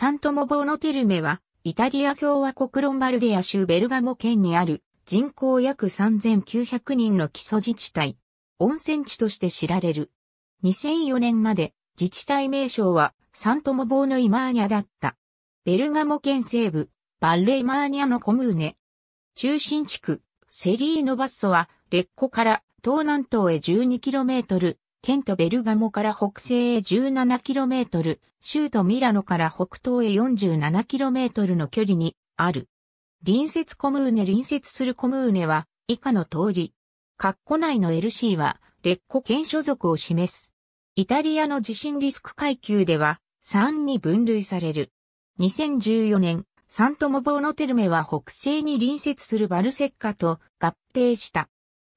サントモボーノテルメは、イタリア共和国ロンバルディア州ベルガモ県にある人口約3900人の基礎自治体、温泉地として知られる。2004年まで自治体名称はサントモボーノイマーニャだった。ベルガモ県西部、バッレイマーニャのコムーネ。中心地区、セリーノバッソは、レッコから東南東へ 12km、県ト・ベルガモから北西へ 17km、州都ミラノから北東へ 47km の距離にある。隣接コムーネ隣接するコムーネは以下の通り。括弧内の LC は、レッコ県所属を示す。イタリアの地震リスク階級では、3に分類される。2014年、サントモボーノテルメは北西に隣接するバルセッカと合併した。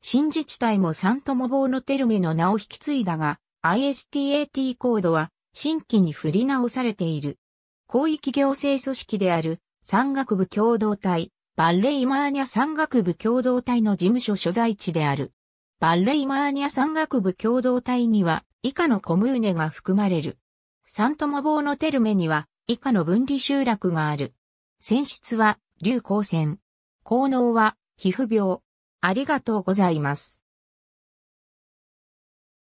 新自治体も三ボーのテルメの名を引き継いだが、ISTAT コードは新規に振り直されている。広域行政組織である山岳部共同体、バッレイマーニャ山岳部共同体の事務所所在地である。バッレイマーニャ山岳部共同体には以下のコムーネが含まれる。サントモボーのテルメには以下の分離集落がある。選出は流行線。効能は皮膚病。ありがとうございます。